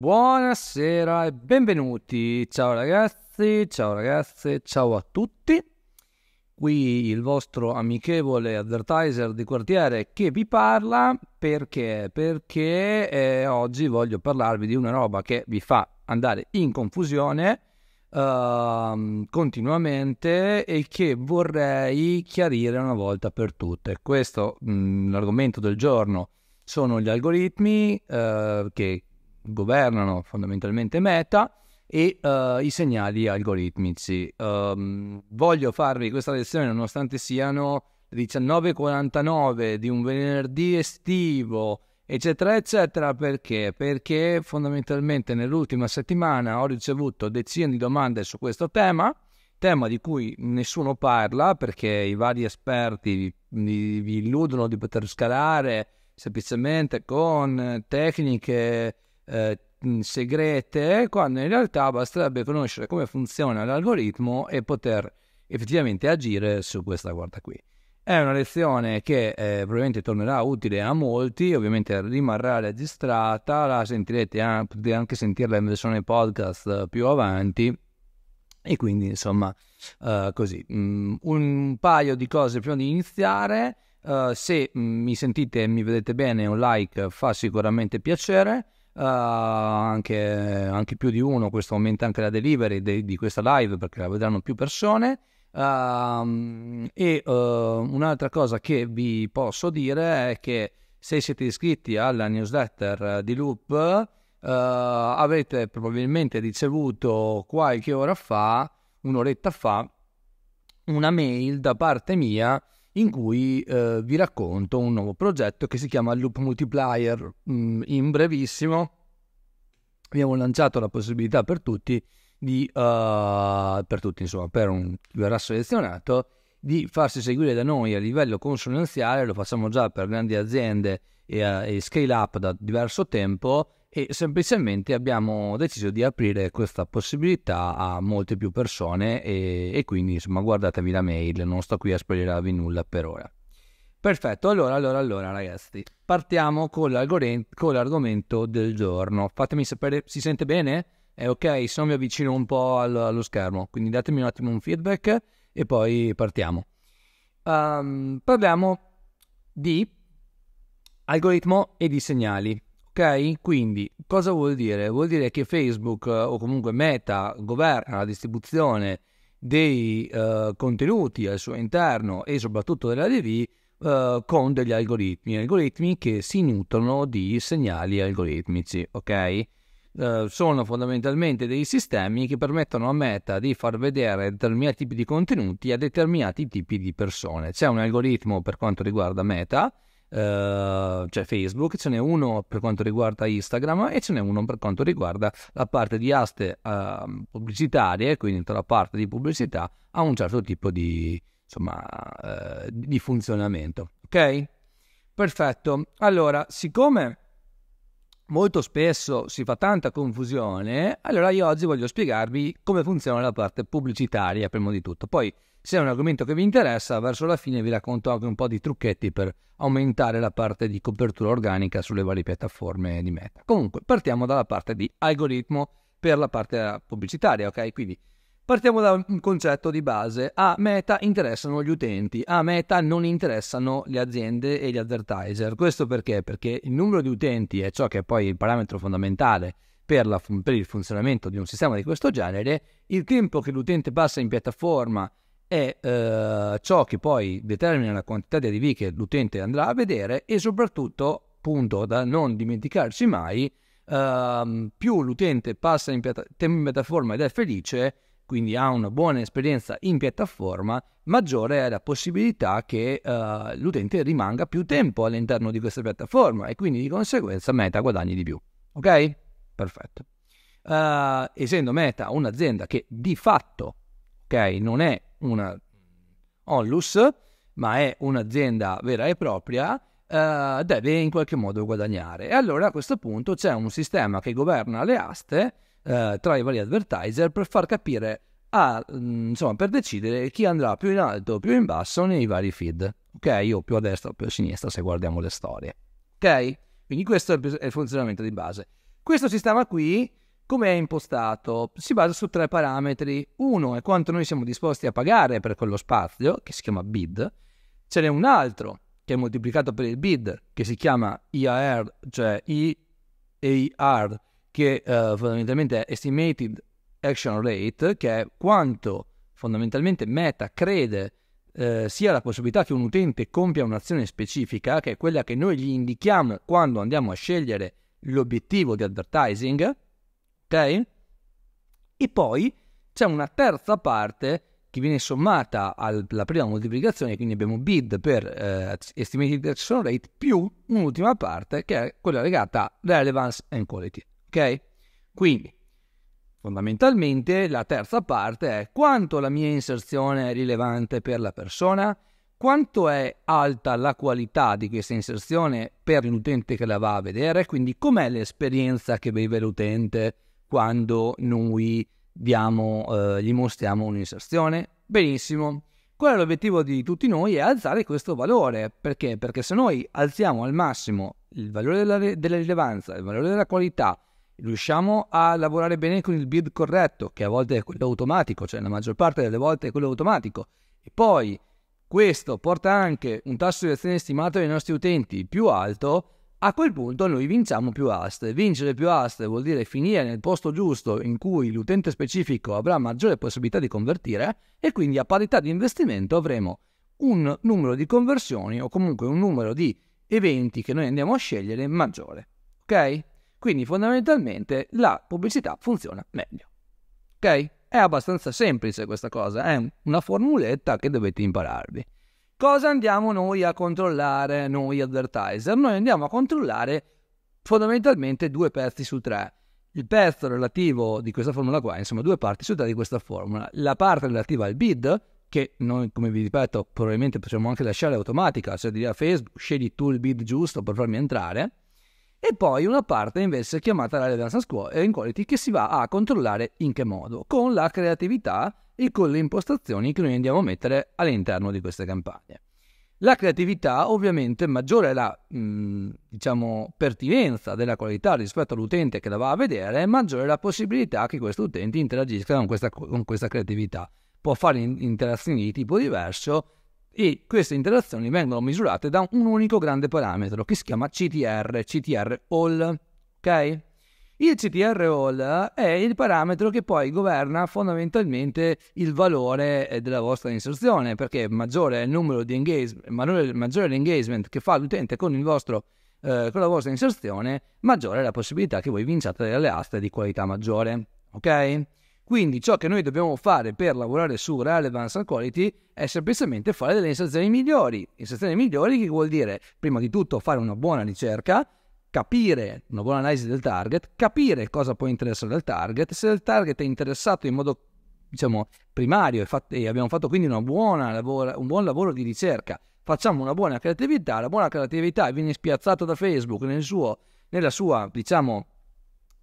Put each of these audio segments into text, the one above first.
Buonasera e benvenuti. Ciao ragazzi, ciao ragazze, ciao a tutti. Qui il vostro amichevole advertiser di quartiere che vi parla perché? Perché eh, oggi voglio parlarvi di una roba che vi fa andare in confusione uh, continuamente e che vorrei chiarire una volta per tutte. Questo mh, mm, l'argomento del giorno sono gli algoritmi uh, che governano fondamentalmente Meta e uh, i segnali algoritmici. Um, voglio farvi questa lezione nonostante siano le 19.49 di un venerdì estivo, eccetera, eccetera, perché? Perché fondamentalmente nell'ultima settimana ho ricevuto decine di domande su questo tema, tema di cui nessuno parla perché i vari esperti vi, vi illudono di poter scalare semplicemente con tecniche eh, segrete, quando in realtà basterebbe conoscere come funziona l'algoritmo e poter effettivamente agire su questa guarda qui. È una lezione che eh, probabilmente tornerà utile a molti, ovviamente rimarrà registrata, la sentirete, eh, anche sentirla in versione podcast eh, più avanti e quindi insomma uh, così mm, un paio di cose prima di iniziare uh, se mm, mi sentite e mi vedete bene un like fa sicuramente piacere uh, anche, anche, più di uno, questo aumenta anche la delivery de- di questa live perché la vedranno più persone. Uh, e uh, un'altra cosa che vi posso dire è che se siete iscritti alla newsletter di Loop eh, avete probabilmente ricevuto qualche ora fa, un'oretta fa, una mail da parte mia in cui eh, vi racconto un nuovo progetto che si chiama Loop Multiplier. Mm, in brevissimo abbiamo lanciato la possibilità per tutti, di, uh, per tutti insomma, per un chi verrà selezionato, di farsi seguire da noi a livello consulenziale, lo facciamo già per grandi aziende e, eh, e scale up da diverso tempo, e semplicemente abbiamo deciso di aprire questa possibilità a molte più persone e, e quindi insomma guardatevi la mail, non sto qui a spoilerarvi nulla per ora. Perfetto, allora, allora, allora ragazzi, partiamo con, con l'argomento del giorno. Fatemi sapere, si sente bene? È ok, se no mi avvicino un po' allo, allo schermo, quindi datemi un attimo un feedback e poi partiamo. Um, parliamo di algoritmo e di segnali. Ok? Quindi cosa vuol dire? Vuol dire che Facebook eh, o comunque Meta governa la distribuzione dei uh, contenuti al suo interno e soprattutto della DV uh, eh, con degli algoritmi, algoritmi che si nutrono di segnali algoritmici, ok? Uh, sono fondamentalmente dei sistemi che permettono a Meta di far vedere determinati tipi di contenuti a determinati tipi di persone. C'è un algoritmo per quanto riguarda Meta Ehm, cioè Facebook, ce n'è uno per quanto riguarda Instagram e ce n'è uno per quanto riguarda la parte di aste eh, pubblicitarie, quindi tutta la parte di pubblicità ha un certo tipo di, insomma, eh, di funzionamento. Ok? Perfetto. Allora, siccome molto spesso si fa tanta confusione, allora io oggi voglio spiegarvi come funziona la parte pubblicitaria, prima di tutto. Poi se è un argomento che vi interessa, verso la fine vi racconto anche un po' di trucchetti per aumentare la parte di copertura organica sulle varie piattaforme di meta. Comunque, partiamo dalla parte di algoritmo per la parte pubblicitaria, ok? Quindi partiamo da un concetto di base. A meta interessano gli utenti, a meta non interessano le aziende e gli advertiser. Questo perché? Perché il numero di utenti è ciò che è poi il parametro fondamentale per, la, per il funzionamento di un sistema di questo genere, il tempo che l'utente passa in piattaforma è eh, ciò che poi determina la quantità di ADV che l'utente andrà a vedere e soprattutto, punto da non dimenticarci mai, eh, più l'utente passa in, piatta- in piattaforma ed è felice, quindi ha una buona esperienza in piattaforma, maggiore è la possibilità che uh, l'utente rimanga più tempo all'interno di questa piattaforma e quindi di conseguenza Meta guadagni di più. Ok? Perfetto. Uh, essendo Meta un'azienda che di fatto ok? Non è una onlus, ma è un'azienda vera e propria, eh, deve in qualche modo guadagnare. E allora a questo punto c'è un sistema che governa le aste eh, tra i vari advertiser per far capire, a, mm, insomma, per decidere chi andrà più in alto o più in basso nei vari feed, ok? Io più a destra o più a sinistra se guardiamo le storie, ok? Quindi questo è il funzionamento di base. Questo sistema qui come è impostato? Si basa su tre parametri. Uno è quanto noi siamo disposti a pagare per quello spazio, che si chiama bid. Ce n'è un altro, che è moltiplicato per il bid, che si chiama IAR, cioè IAR, che uh, fondamentalmente è Estimated Action Rate, che è quanto fondamentalmente Meta crede eh, sia la possibilità che un utente compia un'azione specifica, che è quella che noi gli indichiamo quando andiamo a scegliere l'obiettivo di advertising, ok? E poi c'è una terza parte che viene sommata alla prima moltiplicazione, quindi abbiamo bid per eh, estimated action rate più un'ultima parte che è quella legata a relevance and quality, ok? Quindi Fondamentalmente la terza parte è quanto la mia inserzione è rilevante per la persona, quanto è alta la qualità di questa inserzione per l'utente che la va a vedere, quindi com'è l'esperienza che vive l'utente quando noi diamo, eh, gli mostriamo un'inserzione. Benissimo. Qual è l'obiettivo di tutti noi? È alzare questo valore. Perché? Perché se noi alziamo al massimo il valore della, della rilevanza, il valore della qualità, riusciamo a lavorare bene con il build corretto, che a volte è quello automatico, cioè la maggior parte delle volte è quello automatico, e poi questo porta anche un tasso di azione stimato dai nostri utenti più alto, a quel punto noi vinciamo più aste. Vincere più aste vuol dire finire nel posto giusto in cui l'utente specifico avrà maggiore possibilità di convertire e quindi a parità di investimento avremo un numero di conversioni o comunque un numero di eventi che noi andiamo a scegliere maggiore. Ok? Quindi fondamentalmente la pubblicità funziona meglio. Ok? È abbastanza semplice questa cosa, è una formuletta che dovete impararvi. Cosa andiamo noi a controllare, noi advertiser? Noi andiamo a controllare fondamentalmente due pezzi su tre. Il pezzo relativo di questa formula qua, insomma due parti su tre di questa formula. La parte relativa al bid, che noi, come vi ripeto, probabilmente possiamo anche lasciare automatica, cioè dire a Facebook scegli tu il bid giusto per farmi entrare, e poi una parte invece chiamata la relevance and quality che si va a controllare in che modo? Con la creatività e con le impostazioni che noi andiamo a mettere all'interno di queste campagne. La creatività, ovviamente, maggiore è la mh, mm, diciamo, pertinenza della qualità rispetto all'utente che la va a vedere, maggiore è la possibilità che questo utente interagisca con questa, con questa creatività. Può fare interazioni di tipo diverso e queste interazioni vengono misurate da un unico grande parametro che si chiama CTR, CTR All. Ok? Il CTR All è il parametro che poi governa fondamentalmente il valore eh, della vostra inserzione, perché maggiore è il numero di engagement, maggiore, maggiore l'engagement che fa l'utente con, vostro, eh, con la vostra inserzione, maggiore è la possibilità che voi vinciate delle aste di qualità maggiore. Ok? Quindi ciò che noi dobbiamo fare per lavorare su relevance and quality è semplicemente fare delle inserzioni migliori. Inserzioni migliori che vuol dire prima di tutto fare una buona ricerca, capire una buona analisi del target, capire cosa può interessare al target, se il target è interessato in modo diciamo, primario e, fat- e abbiamo fatto quindi lavora- un buon lavoro di ricerca, facciamo una buona creatività, la buona creatività viene spiazzata da Facebook nel suo, nella sua diciamo,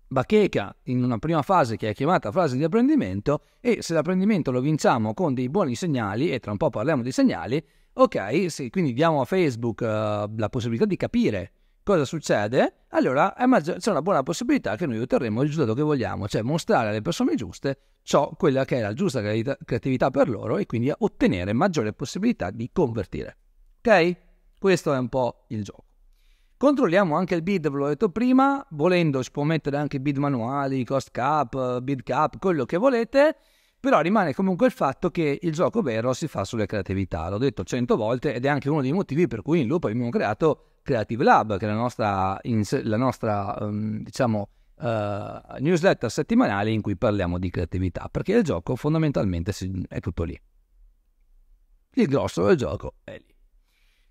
bacheca in una prima fase che è chiamata fase di apprendimento e se l'apprendimento lo vinciamo con dei buoni segnali, e tra un po' parliamo di segnali, ok, quindi diamo a Facebook uh, la possibilità di capire Cosa succede? Allora c'è una buona possibilità che noi otterremo il risultato che vogliamo, cioè mostrare alle persone giuste ciò, quella che è la giusta creatività per loro e quindi ottenere maggiore possibilità di convertire. Ok? Questo è un po' il gioco. Controlliamo anche il bid, ve l'ho detto prima, volendo si può mettere anche bid manuali, cost cap, bid cap, quello che volete, però rimane comunque il fatto che il gioco vero si fa sulle creatività, l'ho detto cento volte ed è anche uno dei motivi per cui in Loop abbiamo creato Creative Lab, che è la nostra, la nostra ehm, diciamo, uh, newsletter settimanale in cui parliamo di creatività, perché il gioco fondamentalmente è tutto lì. Il grosso del gioco è lì.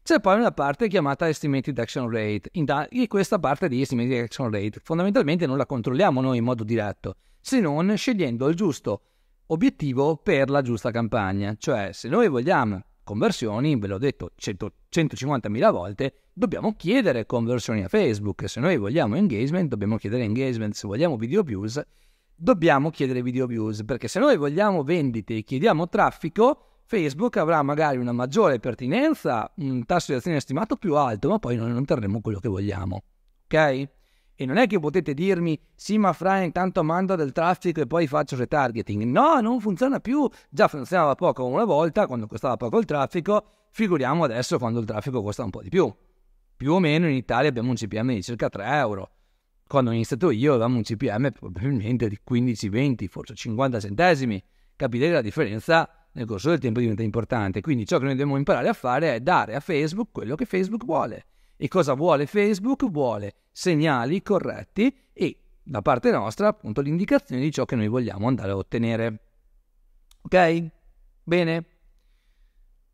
C'è poi una parte chiamata Estimated Action Rate. In questa parte di Estimated Action Rate fondamentalmente non la controlliamo noi in modo diretto, se non scegliendo il giusto obiettivo per la giusta campagna. Cioè, se noi vogliamo conversioni, ve l'ho detto 100, 150.000 volte, dobbiamo chiedere conversioni a Facebook. Se noi vogliamo engagement, dobbiamo chiedere engagement. Se vogliamo video views, dobbiamo chiedere video views. Perché se noi vogliamo vendite e chiediamo traffico, Facebook avrà magari una maggiore pertinenza, un tasso di azione stimato più alto, ma poi noi non otterremo quello che vogliamo. Ok? E non è che potete dirmi, sì ma Fra intanto mando del traffico e poi faccio retargeting. No, non funziona più. Già funzionava poco una volta, quando costava poco il traffico, figuriamo adesso quando il traffico costa un po' di più più o meno in Italia abbiamo un CPM di circa 3 euro. Quando ho iniziato io avevamo un CPM probabilmente di 15-20, forse 50 centesimi. Capite che la differenza nel corso del tempo diventa importante. Quindi ciò che noi dobbiamo imparare a fare è dare a Facebook quello che Facebook vuole. E cosa vuole Facebook? Vuole segnali corretti e da parte nostra appunto l'indicazione di ciò che noi vogliamo andare a ottenere. Ok? Bene?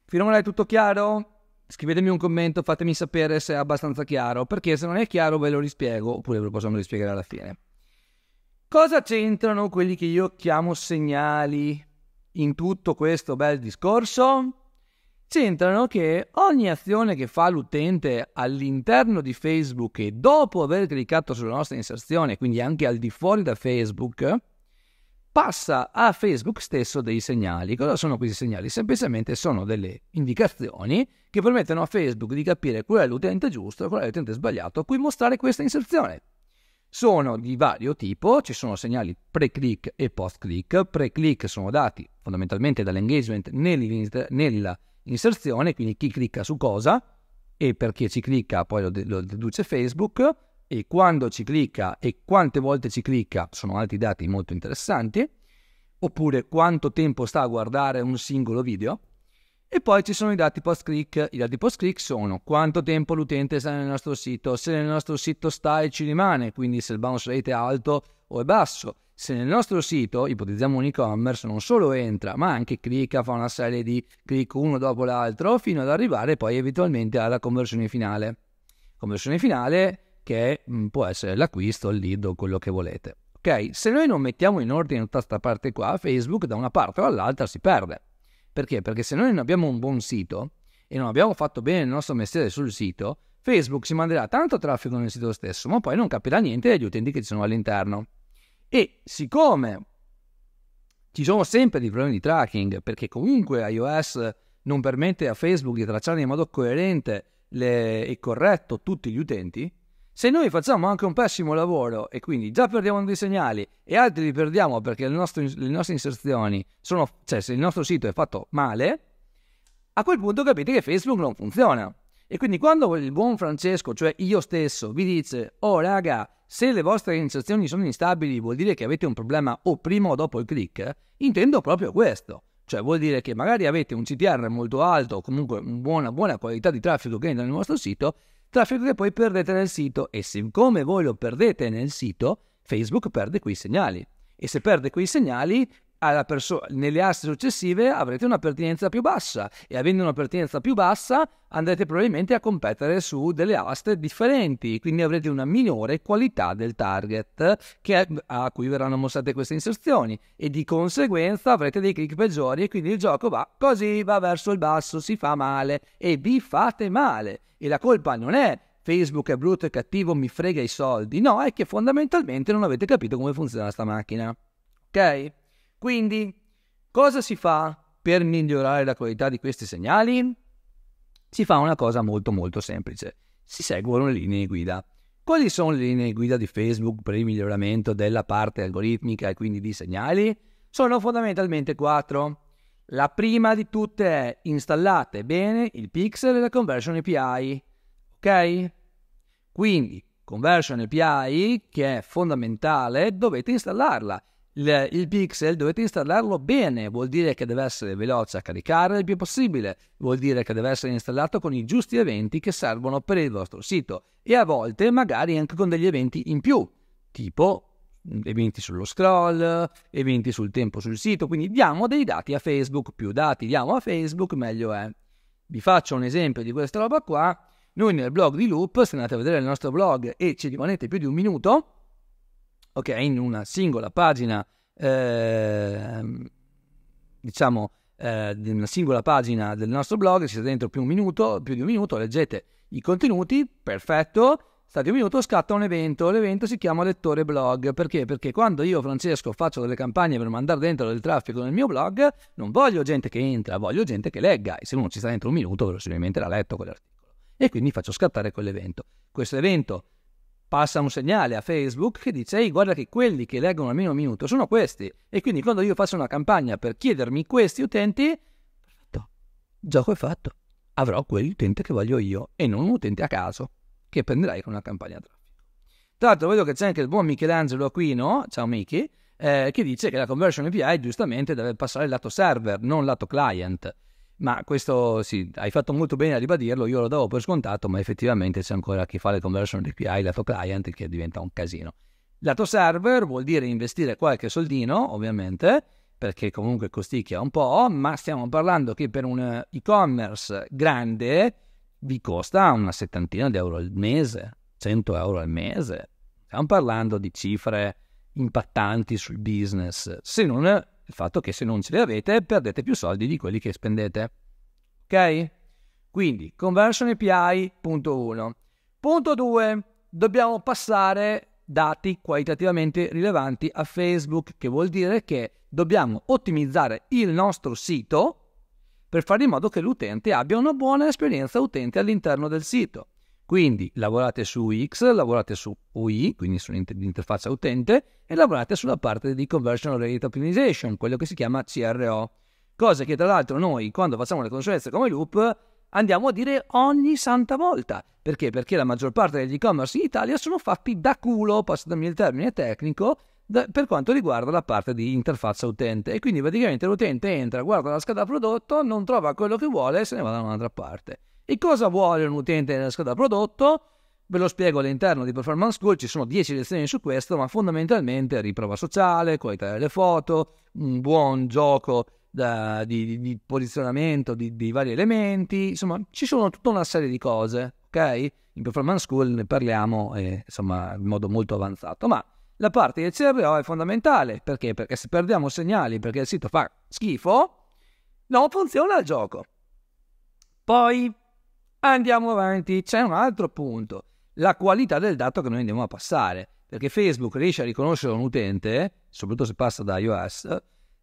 Finora è tutto chiaro? scrivetemi un commento, fatemi sapere se è abbastanza chiaro, perché se non è chiaro ve lo rispiego, oppure ve lo possiamo rispiegare alla fine. Cosa c'entrano quelli che io chiamo segnali in tutto questo bel discorso? C'entrano che ogni azione che fa l'utente all'interno di Facebook e dopo aver cliccato sulla nostra inserzione, quindi anche al di fuori da Facebook, passa a Facebook stesso dei segnali. Cosa sono questi segnali? Semplicemente sono delle indicazioni che permettono a Facebook di capire qual è l'utente giusto e qual è l'utente sbagliato a cui mostrare questa inserzione. Sono di vario tipo, ci sono segnali pre-click e post-click. Pre-click sono dati fondamentalmente dall'engagement nell'inserzione, quindi chi clicca su cosa e perché ci clicca poi lo, deduce Facebook e quando ci clicca e quante volte ci clicca sono altri dati molto interessanti, oppure quanto tempo sta a guardare un singolo video. E poi ci sono i dati post-click. I dati post-click sono quanto tempo l'utente sta nel nostro sito, se nel nostro sito sta e ci rimane, quindi se il bounce rate è alto o è basso. Se nel nostro sito, ipotizziamo un e-commerce, non solo entra, ma anche clicca, fa una serie di click uno dopo l'altro, fino ad arrivare poi eventualmente alla conversione finale. Conversione finale che mm, può essere l'acquisto, il lead o quello che volete. Ok, se noi non mettiamo in ordine tutta questa parte qua, Facebook da una parte o dall'altra si perde. Perché? Perché se noi non abbiamo un buon sito e non abbiamo fatto bene il nostro mestiere sul sito, Facebook si manderà tanto traffico nel sito stesso, ma poi non capirà niente degli utenti che ci sono all'interno. E siccome ci sono sempre dei problemi di tracking, perché comunque iOS non permette a Facebook di tracciare in modo coerente le... e corretto tutti gli utenti, se noi facciamo anche un pessimo lavoro e quindi già perdiamo dei segnali e altri li perdiamo perché le nostre, le nostre inserzioni sono, cioè se il nostro sito è fatto male, a quel punto capite che Facebook non funziona. E quindi quando il buon Francesco, cioè io stesso, vi dice, oh raga, se le vostre inserzioni sono instabili vuol dire che avete un problema o prima o dopo il click, intendo proprio questo. Cioè vuol dire che magari avete un CTR molto alto o comunque una buona, qualità di traffico che entra nel vostro sito traffico che poi perdete nel sito e siccome voi lo perdete nel sito, Facebook perde quei segnali. E se perde quei segnali, perso- nelle aste successive avrete una pertinenza più bassa e avendo una pertinenza più bassa andrete probabilmente a competere su delle aste differenti, quindi avrete una minore qualità del target è, a cui verranno mostrate queste inserzioni e di conseguenza avrete dei click peggiori e quindi il gioco va così, va verso il basso, si fa male e vi fate male e la colpa non è Facebook è brutto e cattivo, mi frega i soldi, no, è che fondamentalmente non avete capito come funziona sta macchina. Ok? Quindi, cosa si fa per migliorare la qualità di questi segnali? Si fa una cosa molto molto semplice. Si seguono le linee guida. Quali sono le linee guida di Facebook per il miglioramento della parte algoritmica e quindi di segnali? Sono fondamentalmente quattro. La prima di tutte è installate bene il pixel e la conversion API. Ok? Quindi conversion API che è fondamentale, dovete installarla il, il, pixel dovete installarlo bene, vuol dire che deve essere veloce a caricare il più possibile, vuol dire che deve essere installato con i giusti eventi che servono per il vostro sito e a volte magari anche con degli eventi in più, tipo eventi sullo scroll, eventi sul tempo sul sito, quindi diamo dei dati a Facebook, più dati diamo a Facebook meglio è. Vi faccio un esempio di questa roba qua, noi nel blog di Loop, se andate a vedere il nostro blog e ci rimanete più di un minuto, ok, in una singola pagina, eh, diciamo, eh, di una singola pagina del nostro blog, ci siete dentro più, un minuto, più di un minuto, leggete i contenuti, perfetto, state un minuto, scatta un evento, l'evento si chiama lettore blog, perché? Perché quando io Francesco faccio delle campagne per mandare dentro del traffico nel mio blog, non voglio gente che entra, voglio gente che legga, e se uno ci sta dentro un minuto, verosimilmente l'ha letto quell'articolo, e quindi faccio scattare quell'evento. Questo evento passa un segnale a Facebook che dice ehi guarda che quelli che leggono almeno un minuto sono questi e quindi quando io faccio una campagna per chiedermi questi utenti perfetto gioco è fatto avrò quell'utente che voglio io e non un utente a caso che prenderai con una campagna traffico tra l'altro vedo che c'è anche il buon Michelangelo Aquino ciao Miki eh, che dice che la conversion API giustamente deve passare il lato server non lato client ma questo sì, hai fatto molto bene a ribadirlo, io lo davo per scontato, ma effettivamente c'è ancora chi fa le conversion API, lato client, che diventa un casino. Lato server vuol dire investire qualche soldino, ovviamente, perché comunque costicchia un po', ma stiamo parlando che per un e-commerce grande vi costa una settantina di euro al mese, 100 euro al mese. Stiamo parlando di cifre impattanti sul business, se non il fatto che se non ce le avete perdete più soldi di quelli che spendete. Ok? Quindi conversion API, punto 1. Punto 2, dobbiamo passare dati qualitativamente rilevanti a Facebook, che vuol dire che dobbiamo ottimizzare il nostro sito per fare in modo che l'utente abbia una buona esperienza utente all'interno del sito. Quindi lavorate su X, lavorate su UI, quindi sull'interfaccia utente, e lavorate sulla parte di Conversion Rate Optimization, quello che si chiama CRO. Cosa che tra l'altro noi, quando facciamo le consulenze come Loop, andiamo a dire ogni santa volta. Perché? Perché la maggior parte degli e-commerce in Italia sono fatti da culo, passatemi il termine tecnico, da, per quanto riguarda la parte di interfaccia utente. E quindi praticamente l'utente entra, guarda la scheda prodotto, non trova quello che vuole e se ne va da un'altra parte. E cosa vuole un utente nella scheda prodotto? Ve lo spiego all'interno di Performance School, ci sono 10 lezioni su questo, ma fondamentalmente riprova sociale, qualità delle foto, un buon gioco da, di, di, posizionamento di, di, vari elementi, insomma ci sono tutta una serie di cose, ok? In Performance School ne parliamo eh, insomma, in modo molto avanzato, ma la parte del CRO è fondamentale, perché? Perché se perdiamo segnali perché il sito fa schifo, non funziona il gioco. Poi Andiamo avanti, c'è un altro punto, la qualità del dato che noi andiamo a passare, perché Facebook riesce a riconoscere un utente, soprattutto se passa da iOS,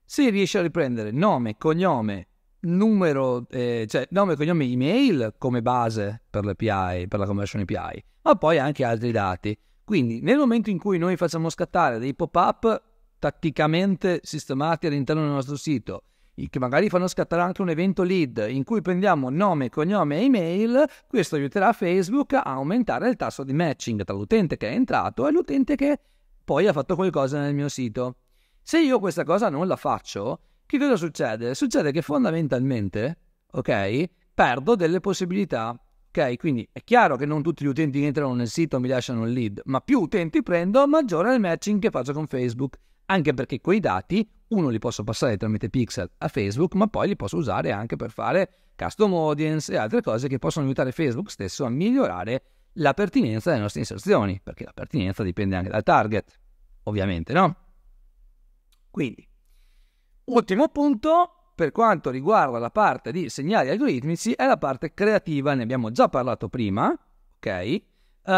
se riesce a riprendere nome, cognome, numero, eh, cioè nome, cognome, email come base per l'API, per la conversion API, ma poi anche altri dati. Quindi nel momento in cui noi facciamo scattare dei pop-up tatticamente sistemati all'interno del nostro sito, che magari fanno scattare anche un evento lead in cui prendiamo nome, cognome e email, questo aiuterà Facebook a aumentare il tasso di matching tra l'utente che è entrato e l'utente che poi ha fatto qualcosa nel mio sito. Se io questa cosa non la faccio, che cosa succede? Succede che fondamentalmente, ok, perdo delle possibilità. Ok, quindi è chiaro che non tutti gli utenti che entrano nel sito mi lasciano il lead, ma più utenti prendo, maggiore è il matching che faccio con Facebook anche perché quei dati uno li posso passare tramite pixel a Facebook, ma poi li posso usare anche per fare custom audience e altre cose che possono aiutare Facebook stesso a migliorare la pertinenza delle nostre inserzioni, perché la pertinenza dipende anche dal target, ovviamente, no? Quindi, ultimo punto, per quanto riguarda la parte di segnali algoritmici, è la parte creativa, ne abbiamo già parlato prima, ok? Uh,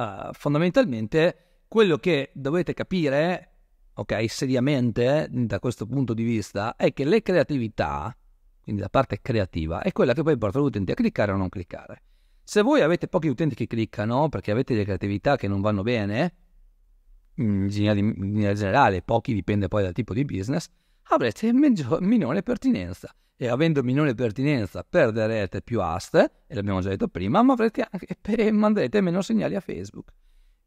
uh, fondamentalmente quello che dovete capire, ok, seriamente da questo punto di vista, è che le creatività, quindi la parte creativa, è quella che poi porta l'utente a cliccare o non cliccare. Se voi avete pochi utenti che cliccano perché avete delle creatività che non vanno bene, in linea generale, pochi dipende poi dal tipo di business, avrete minore pertinenza. E avendo minore pertinenza perderete più aste, e l'abbiamo già detto prima, ma avrete anche, manderete meno segnali a Facebook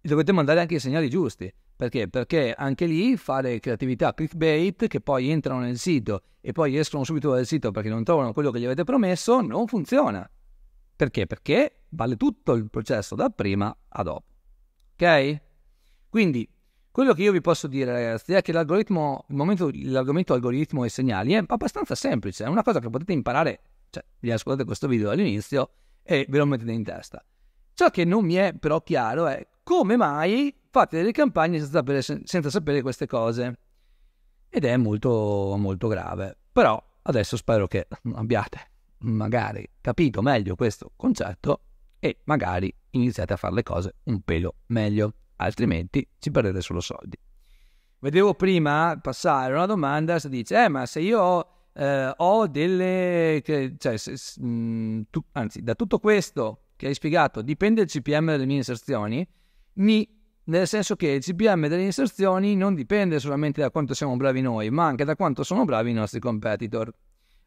dovete mandare anche i segnali giusti. Perché? Perché anche lì fare creatività clickbait che poi entrano nel sito e poi escono subito dal sito perché non trovano quello che gli avete promesso non funziona. Perché? Perché vale tutto il processo da prima a dopo. Ok? Quindi quello che io vi posso dire, ragazzi, è che l'algoritmo, momento, l'argomento algoritmo e segnali è abbastanza semplice, è una cosa che potete imparare, cioè vi ascoltate questo video all'inizio e ve lo mettete in testa. Ciò che non mi è però chiaro è come mai fate delle campagne senza sapere, senza sapere queste cose? Ed è molto, molto grave. Però adesso spero che abbiate magari capito meglio questo concetto e magari iniziate a fare le cose un pelo meglio, altrimenti ci perdete solo soldi. Vedevo prima passare una domanda, si dice, eh ma se io eh, ho delle... cioè, se, mh, mm, tu, anzi, da tutto questo che hai spiegato dipende il CPM delle mie inserzioni? ni, nel senso che il CPM delle inserzioni non dipende solamente da quanto siamo bravi noi, ma anche da quanto sono bravi i nostri competitor.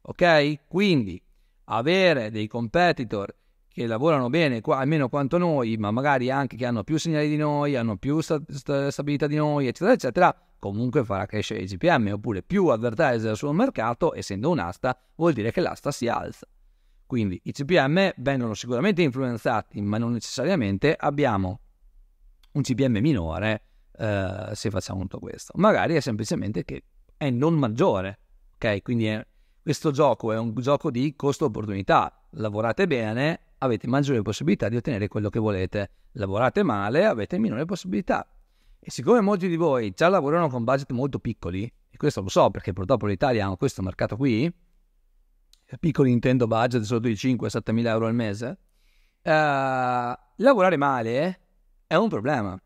Ok? Quindi avere dei competitor che lavorano bene, almeno quanto noi, ma magari anche che hanno più segnali di noi, hanno più sta- sta- stabilità di noi, eccetera, eccetera, comunque farà crescere il GPM, oppure più advertiser sul mercato, essendo un'asta, vuol dire che l'asta si alza. Quindi i CPM vengono sicuramente influenzati, ma non necessariamente abbiamo un CPM minore eh, se facciamo tutto questo. Magari è semplicemente che è non maggiore, ok? Quindi è, questo gioco è un gioco di costo-opportunità. Lavorate bene, avete maggiore possibilità di ottenere quello che volete. Lavorate male, avete minore possibilità. E siccome molti di voi già lavorano con budget molto piccoli, e questo lo so perché purtroppo l'Italia ha questo mercato qui, eh, piccoli intendo budget sotto i 5-7 mila euro al mese, eh, lavorare male è un problema.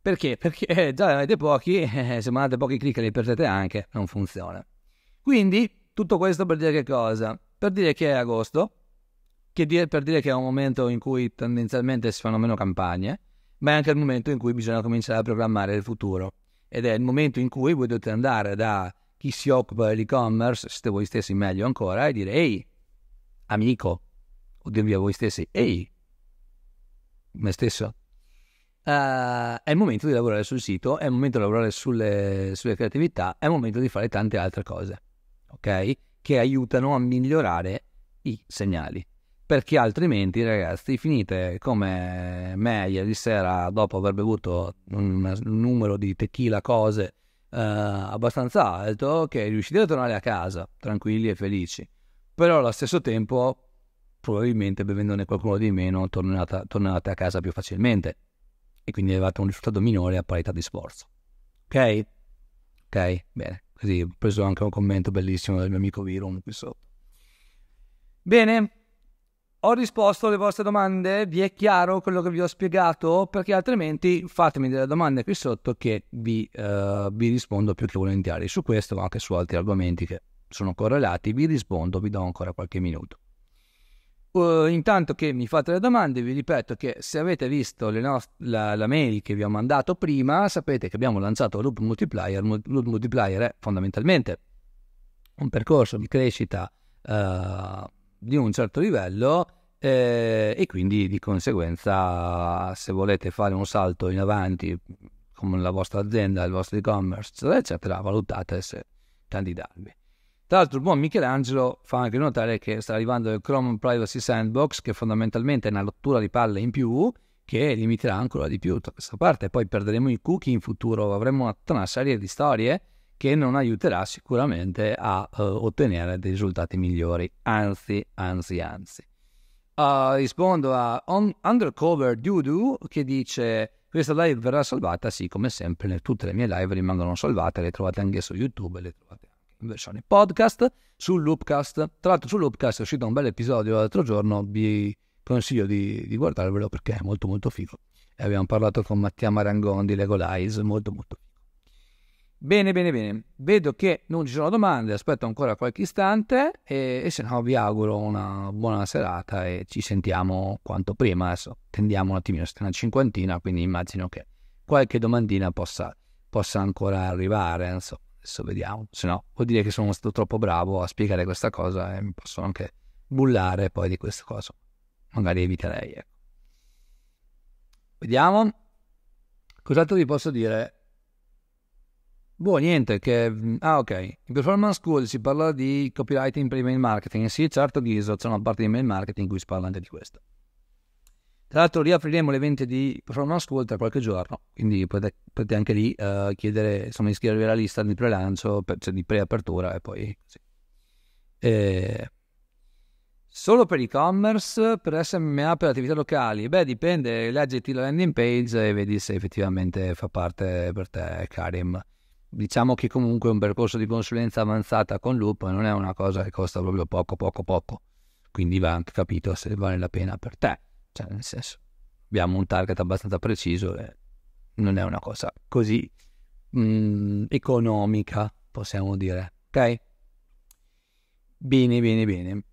Perché? Perché eh, già avete pochi eh, se mandate pochi click e li perdete anche, non funziona. Quindi, tutto questo per dire che cosa? Per dire che è agosto, che dire, per dire che è un momento in cui tendenzialmente si fanno meno campagne, ma è anche il momento in cui bisogna cominciare a programmare il futuro. Ed è il momento in cui voi dovete andare da chi si occupa dell'e-commerce, siete voi stessi meglio ancora, e dire, ehi, amico, o dirvi a voi stessi, ehi, me stesso, Uh, è il momento di lavorare sul sito, è il momento di lavorare sulle, sulle, creatività, è il momento di fare tante altre cose, ok? Che aiutano a migliorare i segnali. Perché altrimenti, ragazzi, finite come me ieri sera dopo aver bevuto un, un numero di tequila cose uh, abbastanza alto, che riuscite a tornare a casa tranquilli e felici. Però allo stesso tempo, probabilmente bevendone qualcuno di meno, tornate, tornate a casa più facilmente e quindi avevate un risultato minore a parità di sforzo. Ok? Ok, bene. Così ho preso anche un commento bellissimo del mio amico Viron qui sotto. Bene, ho risposto alle vostre domande, vi è chiaro quello che vi ho spiegato? Perché altrimenti fatemi delle domande qui sotto che vi, uh, vi rispondo più che volentieri su questo, ma anche su altri argomenti che sono correlati, vi rispondo, vi do ancora qualche minuto. Uh, intanto che mi fate le domande, vi ripeto che se avete visto nost- la, la, mail che vi ho mandato prima, sapete che abbiamo lanciato Loop Multiplier. Loop Multiplier è fondamentalmente un percorso di crescita uh, di un certo livello eh, e quindi di conseguenza se volete fare un salto in avanti con la vostra azienda, il vostro e-commerce, eccetera, valutate se candidarvi. Tra l'altro il buon Michelangelo fa anche notare che sta arrivando il Chrome Privacy Sandbox, che fondamentalmente è una rottura di palle in più, che limiterà ancora di più questa parte. Poi perderemo i cookie in futuro, avremo tutta una serie di storie che non aiuterà sicuramente a uh, ottenere dei risultati migliori. Anzi, anzi, anzi. Uh, rispondo a on- Undercover Dudu che dice questa live verrà salvata, sì, come sempre, tutte le mie live rimangono salvate, le trovate anche su YouTube, le trovate versione podcast su Loopcast. Tra l'altro su Loopcast è uscito un bel episodio l'altro giorno, vi consiglio di, di guardarvelo perché è molto molto figo. E abbiamo parlato con Mattia Marangon di Legolize, molto molto figo. Bene, bene, bene. Vedo che non ci sono domande, aspetto ancora qualche istante e, e se no vi auguro una buona serata e ci sentiamo quanto prima. Adesso tendiamo un attimino, siete una cinquantina, quindi immagino che qualche domandina possa, possa ancora arrivare. Insomma adesso vediamo, se no vuol dire che sono stato troppo bravo a spiegare questa cosa e mi posso anche bullare poi di questa cosa. Magari eviterei. Ecco. Vediamo. Cos'altro vi posso dire? Boh, niente, che... Mm, ah, ok. In Performance School si parla di copywriting per email marketing. Sì, certo, Ghiso, c'è una parte di email marketing in cui si parla anche di questo. Tra l'altro riapriremo l'evento vente di Pronosco tra qualche giorno, quindi potete, potete anche lì uh, chiedere, insomma, iscrivervi alla lista di prelancio, per, cioè di preapertura e poi sì. e... Eh, solo per e-commerce, per SMA, per attività locali? Beh, dipende, leggiti la landing page e vedi se effettivamente fa parte per te, Karim. Diciamo che comunque un percorso di consulenza avanzata con Loop non è una cosa che costa proprio poco, poco, poco. Quindi va anche capito se vale la pena per te. Cioè, nel senso, abbiamo un target abbastanza preciso e non è una cosa così mh, mm, economica, possiamo dire. Ok? Bene, bene, bene.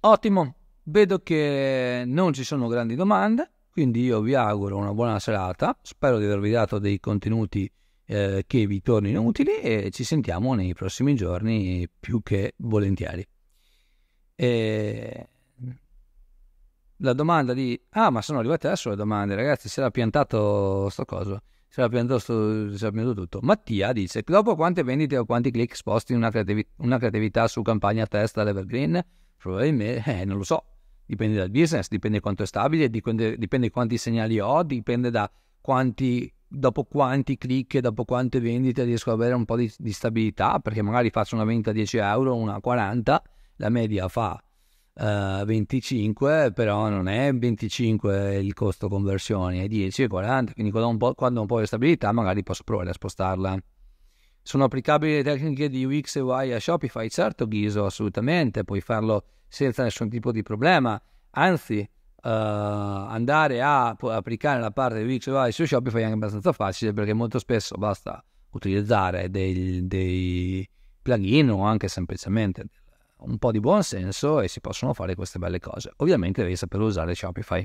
Ottimo, vedo che non ci sono grandi domande, quindi io vi auguro una buona serata, spero di avervi dato dei contenuti eh, che vi tornino utili e ci sentiamo nei prossimi giorni più che volentieri. E la domanda di ah ma sono arrivate adesso le domande ragazzi si era piantato sto coso si era piantato, sto, si era piantato tutto Mattia dice dopo quante vendite o quanti click sposti una, creativi, una creatività su campagna a testa all'evergreen probabilmente eh, non lo so dipende dal business dipende quanto è stabile dipende, dipende quanti segnali ho dipende da quanti dopo quanti click e dopo quante vendite riesco ad avere un po' di, di stabilità perché magari faccio una vendita a 10 euro una a 40 la media fa uh, eh, 25, però non è 25 il costo conversioni, è 10,40, quindi quando ho, un po', quando ho un po' di stabilità magari posso provare a spostarla. Sono applicabili le tecniche di UX e UI a Shopify? Certo Ghiso, assolutamente, puoi farlo senza nessun tipo di problema, anzi... Uh, andare a applicare la parte di UX e UI su Shopify è anche abbastanza facile perché molto spesso basta utilizzare dei, dei plugin o anche semplicemente un po' di buon senso e si possono fare queste belle cose. Ovviamente devi sapere usare Shopify,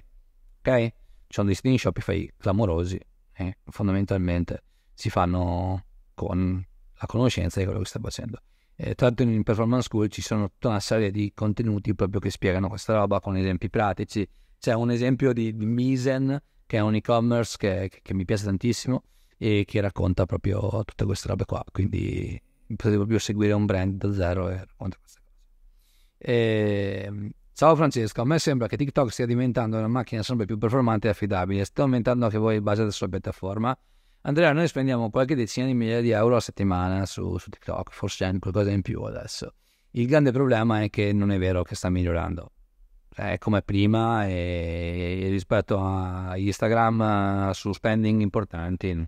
ok? Ci sono dei siti Shopify clamorosi eh? fondamentalmente si fanno con la conoscenza di quello che stai facendo. Eh, tanto in Performance School ci sono tutta una serie di contenuti proprio che spiegano questa roba con esempi pratici. C'è un esempio di, di Misen, che è un e-commerce che, che, che, mi piace tantissimo e che racconta proprio tutte queste robe qua. Quindi potete proprio seguire un brand da zero e raccontare queste cose. E... Ehm, ciao Francesco, a me sembra che TikTok stia diventando una macchina sempre più performante e affidabile, sta aumentando anche voi in base alla sua piattaforma. Andrea, noi spendiamo qualche decina di migliaia di euro a settimana su, su TikTok, forse anche qualcosa in più adesso. Il grande problema è che non è vero che sta migliorando. Cioè, è come prima e rispetto a Instagram eh, su spending importanti.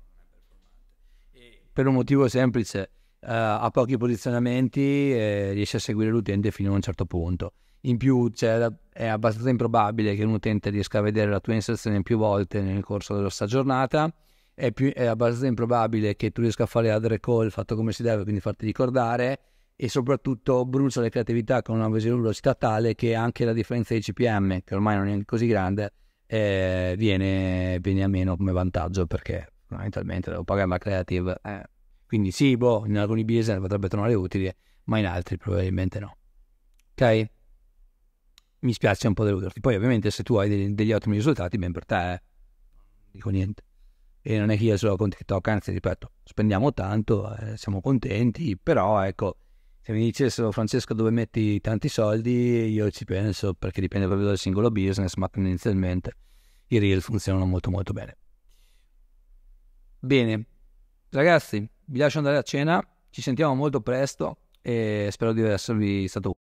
Per un motivo semplice, eh, ha pochi posizionamenti e riesce a seguire l'utente fino a un certo punto. In più è abbastanza improbabile che un utente riesca a vedere la tua inserzione più volte nel corso della sua giornata, è, più, è abbastanza improbabile che tu riesca a fare ad recall fatto come si deve, quindi farti ricordare, e soprattutto brucia le creatività con una velocità tale che anche la differenza di CPM, che ormai non è così grande, eh, viene, viene, a meno come vantaggio perché fondamentalmente devo pagare la creative. Eh quindi sì, boh, in alcuni business potrebbe tornare utile, ma in altri probabilmente no. Ok? Mi spiace un po' deluderti. Poi ovviamente se tu hai degli, degli ottimi risultati, ben per te, eh. dico niente. E non è che io solo con TikTok, anzi ripeto, spendiamo tanto, eh, siamo contenti, però ecco, se mi dicessero oh, Francesco dove metti tanti soldi, io ci penso perché dipende proprio dal singolo business, ma tendenzialmente i reel funzionano molto molto bene. Bene, ragazzi, vi lascio andare a cena, ci sentiamo molto presto e spero di esservi stato utile.